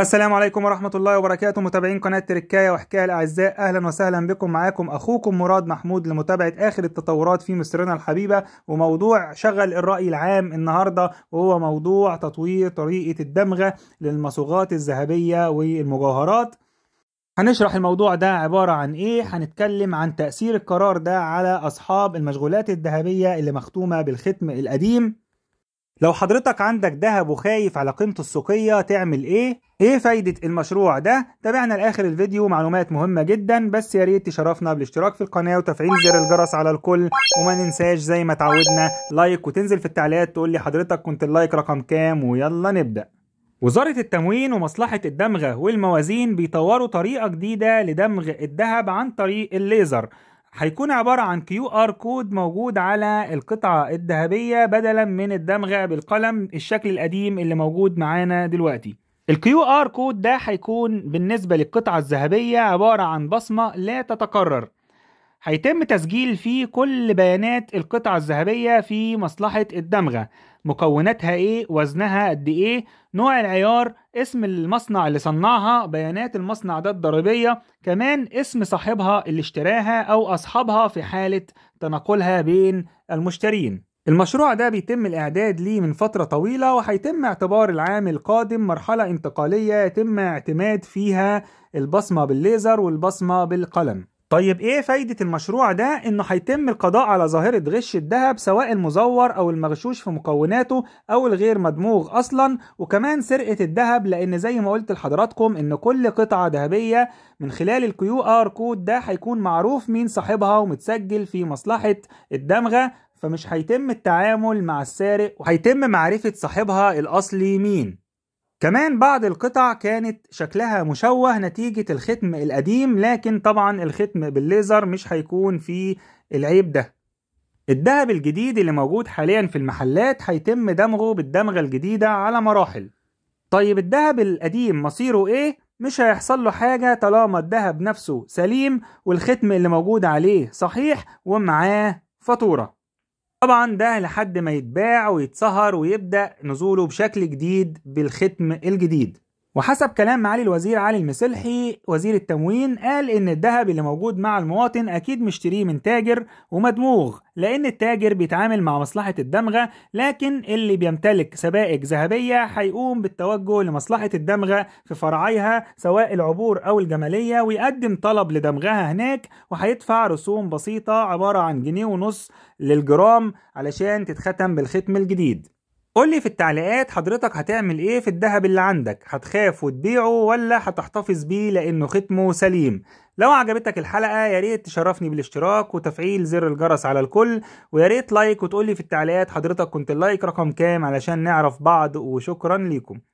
السلام عليكم ورحمة الله وبركاته متابعين قناة تركاية وحكاية الأعزاء أهلا وسهلا بكم معاكم أخوكم مراد محمود لمتابعة آخر التطورات في مصرنا الحبيبة وموضوع شغل الرأي العام النهاردة وهو موضوع تطوير طريقة الدمغة للمصوغات الذهبية والمجوهرات هنشرح الموضوع ده عبارة عن إيه؟ هنتكلم عن تأثير القرار ده على أصحاب المشغولات الذهبية اللي مختومة بالختم القديم لو حضرتك عندك ذهب وخايف على قيمته السوقية تعمل ايه؟ ايه فايدة المشروع ده؟ تابعنا لاخر الفيديو معلومات مهمة جدا بس يا ريت تشرفنا بالاشتراك في القناة وتفعيل زر الجرس على الكل وما ننساش زي ما تعودنا لايك وتنزل في التعليقات تقول لي حضرتك كنت اللايك رقم كام ويلا نبدأ وزارة التموين ومصلحة الدمغة والموازين بيطوروا طريقة جديدة لدمغ الذهب عن طريق الليزر هيكون عبارة عن كيو ار كود موجود على القطعة الذهبية بدلا من الدمغة بالقلم الشكل القديم اللي موجود معانا دلوقتي الكيو ار كود ده هيكون بالنسبة للقطعة الذهبية عبارة عن بصمة لا تتكرر هيتم تسجيل فيه كل بيانات القطعة الذهبية في مصلحة الدمغة مكوناتها ايه وزنها قد ايه نوع العيار اسم المصنع اللي صنعها بيانات المصنع ده الضريبية كمان اسم صاحبها اللي اشتراها او اصحابها في حالة تناقلها بين المشترين المشروع ده بيتم الإعداد ليه من فترة طويلة وهيتم اعتبار العام القادم مرحلة انتقالية يتم اعتماد فيها البصمة بالليزر والبصمة بالقلم طيب ايه فايدة المشروع ده انه هيتم القضاء على ظاهرة غش الذهب سواء المزور او المغشوش في مكوناته او الغير مدموغ اصلا وكمان سرقة الذهب لان زي ما قلت لحضراتكم ان كل قطعة ذهبية من خلال الكيو ار كود ده هيكون معروف مين صاحبها ومتسجل في مصلحة الدمغة فمش هيتم التعامل مع السارق وهيتم معرفة صاحبها الاصلي مين كمان بعض القطع كانت شكلها مشوه نتيجة الختم القديم لكن طبعا الختم بالليزر مش هيكون فيه العيب ده الدهب الجديد اللي موجود حاليا في المحلات هيتم دمغه بالدمغة الجديدة على مراحل طيب الدهب القديم مصيره ايه؟ مش هيحصل له حاجة طالما الدهب نفسه سليم والختم اللي موجود عليه صحيح ومعاه فاتورة طبعا ده لحد ما يتباع ويتسهر ويبدأ نزوله بشكل جديد بالختم الجديد وحسب كلام معالي الوزير علي المسلحي وزير التموين قال إن الذهب اللي موجود مع المواطن أكيد مشتريه من تاجر ومدموغ لأن التاجر بيتعامل مع مصلحة الدمغة لكن اللي بيمتلك سبائك ذهبية هيقوم بالتوجه لمصلحة الدمغة في فرعيها سواء العبور أو الجمالية ويقدم طلب لدمغها هناك وهيدفع رسوم بسيطة عبارة عن جنيه ونص للجرام علشان تتختم بالختم الجديد قول لي في التعليقات حضرتك هتعمل ايه في الذهب اللي عندك هتخاف وتبيعه ولا هتحتفظ بيه لانه ختمه سليم لو عجبتك الحلقة يا ريت تشرفني بالاشتراك وتفعيل زر الجرس على الكل ويا ريت لايك وتقول لي في التعليقات حضرتك كنت اللايك رقم كام علشان نعرف بعض وشكرا ليكم